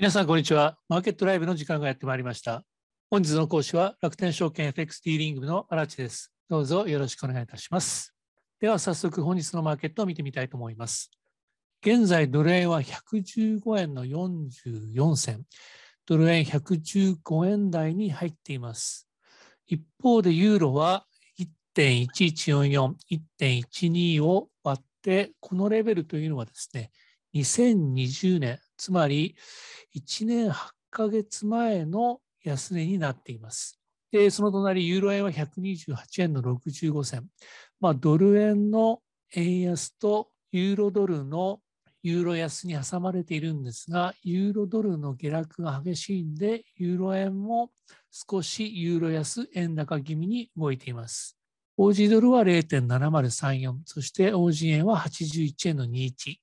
皆さん、こんにちは。マーケットライブの時間がやってまいりました。本日の講師は楽天証券 FX ディーリングの荒地です。どうぞよろしくお願いいたします。では、早速本日のマーケットを見てみたいと思います。現在、ドル円は115円の44銭、ドル円115円台に入っています。一方で、ユーロは1.1144、1.12を割って、このレベルというのはですね、2020年つまり1年8ヶ月前の安値になっています。で、その隣、ユーロ円は128円の65銭。まあ、ドル円の円安とユーロドルのユーロ安に挟まれているんですが、ユーロドルの下落が激しいんで、ユーロ円も少しユーロ安、円高気味に動いています。ジードルは0.7034、そしてジー円は81円の21。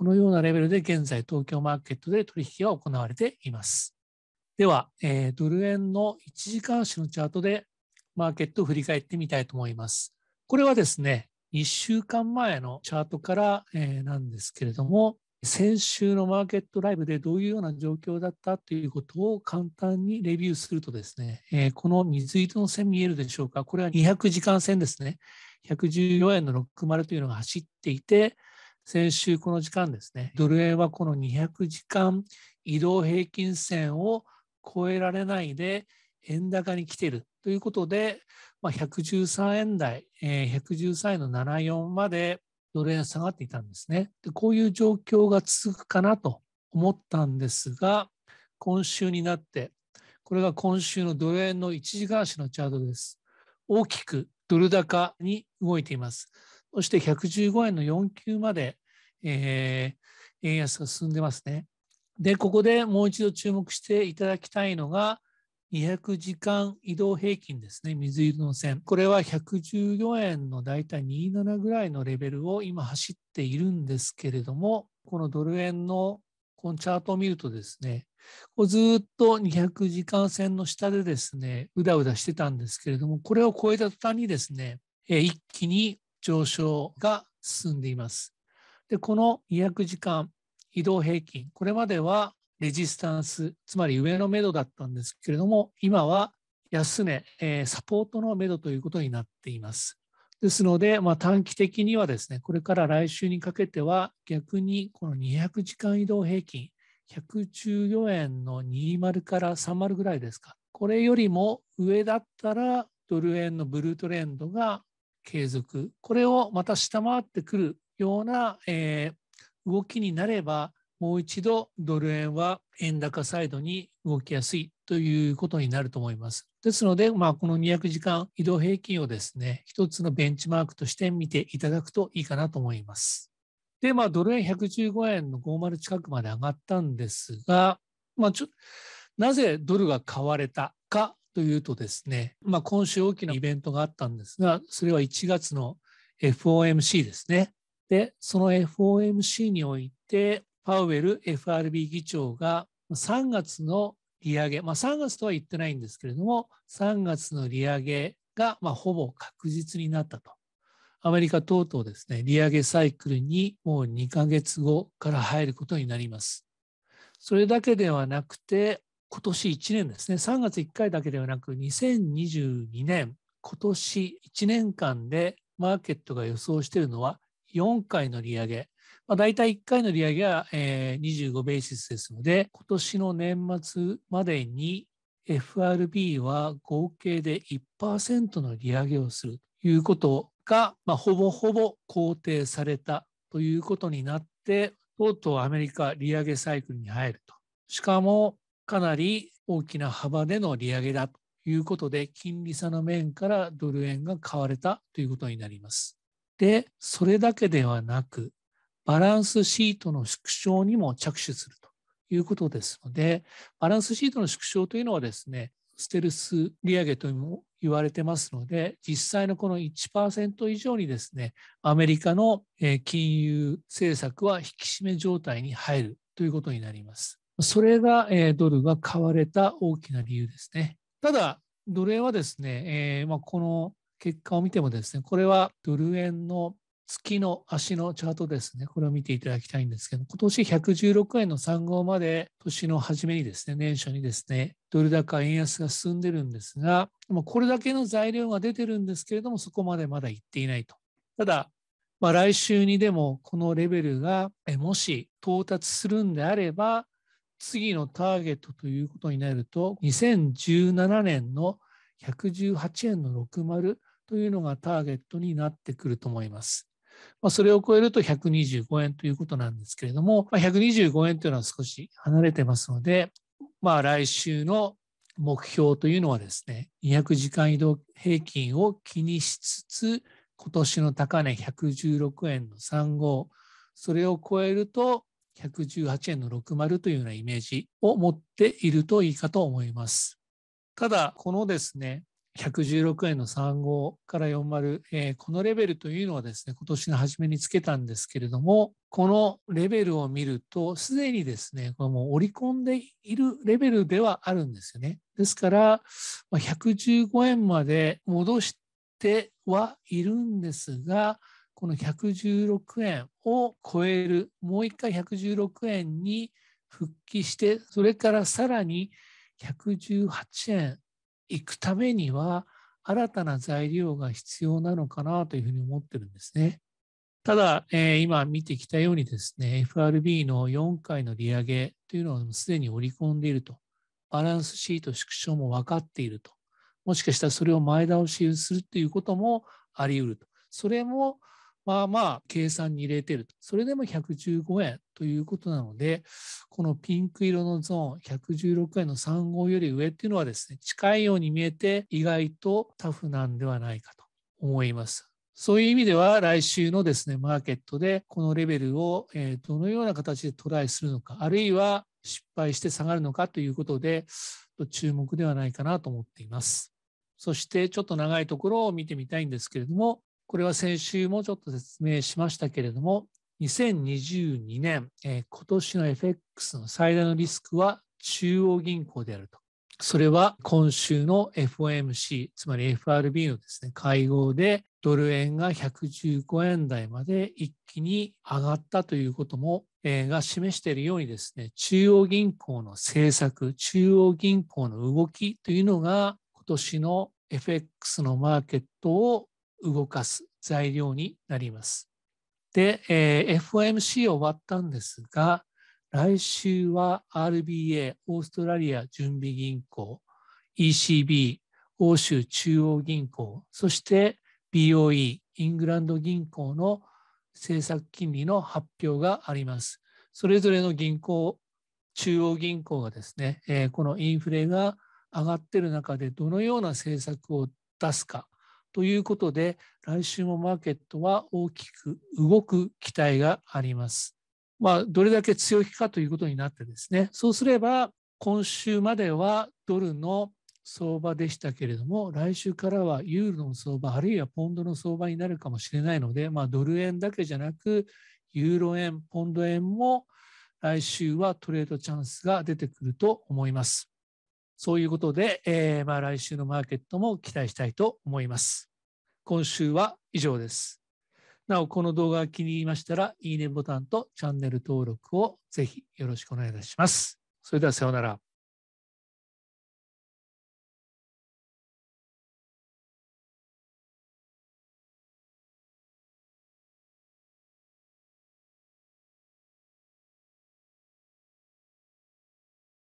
このようなレベルで現在東京マーケットで取引が行われています。では、えドル円の1時間足のチャートでマーケットを振り返ってみたいと思います。これはですね、1週間前のチャートから、えなんですけれども、先週のマーケットライブでどういうような状況だったということを簡単にレビューするとですね、えー、この水糸の線見えるでしょうか、これは200時間線ですね、114円の60というのが走っていて、先週この時間ですね、ドル円はこの200時間移動平均線を超えられないで、円高に来ているということで、まあ、113円台、113円の74までドル円下がっていたんですねで。こういう状況が続くかなと思ったんですが、今週になって、これが今週のドル円の一時返しのチャートです。大きくドル高に動いています。そして115円の4級まで、えー、円安が進んでますね。で、ここでもう一度注目していただきたいのが、200時間移動平均ですね、水色の線。これは114円のだいたい27ぐらいのレベルを今走っているんですけれども、このドル円のこのチャートを見るとですね、ずっと200時間線の下でですね、うだうだしてたんですけれども、これを超えた途端にですね、一気に上昇が進んでいます。で、この200時間移動平均、これまではレジスタンス、つまり上のめどだったんですけれども、今は安値、えー、サポートのめどということになっています。ですので、まあ、短期的にはですね、これから来週にかけては、逆にこの200時間移動平均、114円の20から30ぐらいですか、これよりも上だったら、ドル円のブルートレンドが継続、これをまた下回ってくるような、えー、動きになれば、もう一度ドル円は円高サイドに動きやすいということになると思います。ですので、まあ、この200時間移動平均をですね、一つのベンチマークとして見ていただくといいかなと思います。で、まあ、ドル円115円の50近くまで上がったんですが、まあ、なぜドルが買われたかというとですね、まあ、今週大きなイベントがあったんですが、それは1月の FOMC ですね。で、その FOMC において、パウエル FRB 議長が3月の利上げ、まあ、3月とは言ってないんですけれども、3月の利上げがまほぼ確実になったと。アメリカ等々ですね、利上げサイクルにもう2ヶ月後から入ることになります。それだけではなくて、今年1年ですね、3月1回だけではなく、2022年、今年1年間でマーケットが予想しているのは4回の利上げ。まあ、大体1回の利上げは、25ベーシスですので、今年の年末までに FRB は合計で1%の利上げをするということが、まあ、ほぼほぼ肯定されたということになって、とうとうアメリカ利上げサイクルに入ると。しかもかなり大きな幅での利上げだということで、金利差の面からドル円が買われたということになります。で、それだけではなく、バランスシートの縮小にも着手するということですので、バランスシートの縮小というのはですね、ステルス利上げとも言われてますので、実際のこの1%以上にですね、アメリカの金融政策は引き締め状態に入るということになります。それが、えドルが買われた大きな理由ですね。ただ、ドル円はですね、えー、まあ、この結果を見てもですね、これはドル円の月の足のチャートですね、これを見ていただきたいんですけど、今年116円の3号まで年の初めにですね、年初にですね、ドル高円安が進んでるんですが、これだけの材料が出てるんですけれども、そこまでまだ行っていないと。ただ、まあ、来週にでもこのレベルがもし到達するんであれば、次のターゲットということになると、2017年の118円の60というのがターゲットになってくると思います。まあ、それを超えると125円ということなんですけれども、まあ、125円というのは少し離れてますので、まあ、来週の目標というのはですね、200時間移動平均を気にしつつ、今年の高値116円の35、それを超えると118円の60というようなイメージを持っているといいかと思います。ただ、このですね、116円の35から40、えー、このレベルというのはですね、今年の初めにつけたんですけれども、このレベルを見ると、すでにですね、これもう織り込んでいるレベルではあるんですよね。ですから、115円まで戻して、はいるんですが、この116円を超える、もう一回116円に復帰して、それからさらに118円行くためには、新たな材料が必要なのかなというふうに思ってるんですね。ただ、えー、今見てきたようにですね、FRB の4回の利上げというのをすでに織り込んでいると、バランスシート縮小も分かっているともしかしたらそれを前倒しするということもあり得ると。それもまあまあ計算に入れてると。それでも115円ということなので、このピンク色のゾーン、116円の3号より上っていうのはですね、近いように見えて意外とタフなんではないかと思います。そういう意味では来週のですね、マーケットでこのレベルをどのような形でトライするのか、あるいは失敗して下がるのかということで、と注目ではないかなと思っています。そしてちょっと長いところを見てみたいんですけれども、これは先週もちょっと説明しましたけれども、2022年、えー、今年の FX の最大のリスクは中央銀行であると。それは今週の FOMC、つまり FRB のですね、会合でドル円が115円台まで一気に上がったということも、えー、が示しているようにですね、中央銀行の政策、中央銀行の動きというのが、今年の FX のマーケットを動かす材料になります。で、えー、FOMC 終わったんですが、来週は RBA、オーストラリア準備銀行、ECB、欧州中央銀行、そして BOE イングランド銀行の政策金利の発表があります。それぞれの銀行、中央銀行がですね、えこのインフレが上がっている中でどのような政策を出すかということで、来週もマーケットは大きく動く期待があります。まあ、どれだけ強気かということになってですね、そうすれば今週まではドルの相場でしたけれども、来週からはユーロの相場、あるいはポンドの相場になるかもしれないので、まあ、ドル円だけじゃなく、ユーロ円、ポンド円も来週はトレードチャンスが出てくると思います。そういうことで、えー、まあ来週のマーケットも期待したいと思います。今週は以上です。なお、この動画が気に入りましたら、いいねボタンとチャンネル登録をぜひよろしくお願いいたします。それではさようなら。